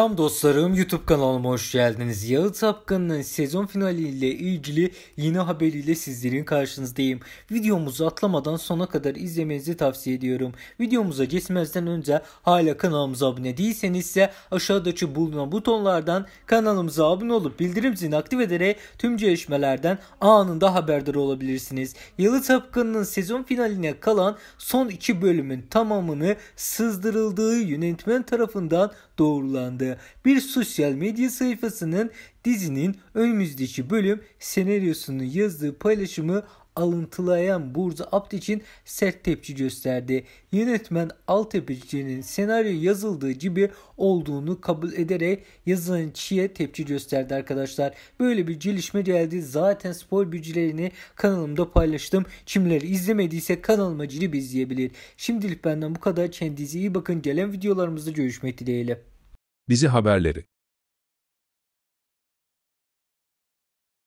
Selam dostlarım YouTube kanalıma hoş geldiniz. Yağıt Tapkan'ın sezon finaliyle ilgili yeni haberiyle sizlerin karşınızdayım. Videomuzu atlamadan sona kadar izlemenizi tavsiye ediyorum. Videomuza geçmezden önce hala kanalımıza abone değilseniz ise aşağıdaki bulunan butonlardan kanalımıza abone olup bildirim zilini aktif ederek tüm gelişmelerden anında haberdar olabilirsiniz. Yağıt Tapkan'ın sezon finaline kalan son iki bölümün tamamını sızdırıldığı yönetmen tarafından doğrulandı yayınladığı bir sosyal medya sayfasının dizinin önümüzdeki bölüm senaryosunu yazdığı paylaşımı alıntılayan Burcu Apt için sert tepki gösterdi. Yönetmen Altepeçi'nin senaryo yazıldığı gibi olduğunu kabul ederek yazılan kişiye tepki gösterdi arkadaşlar. Böyle bir gelişme geldi. Zaten spor bilgilerini kanalımda paylaştım. Kimleri izlemediyse kanalıma girip izleyebilir. Şimdilik benden bu kadar. Kendinize iyi bakın. Gelen videolarımızda görüşmek dileğiyle. Bizi haberleri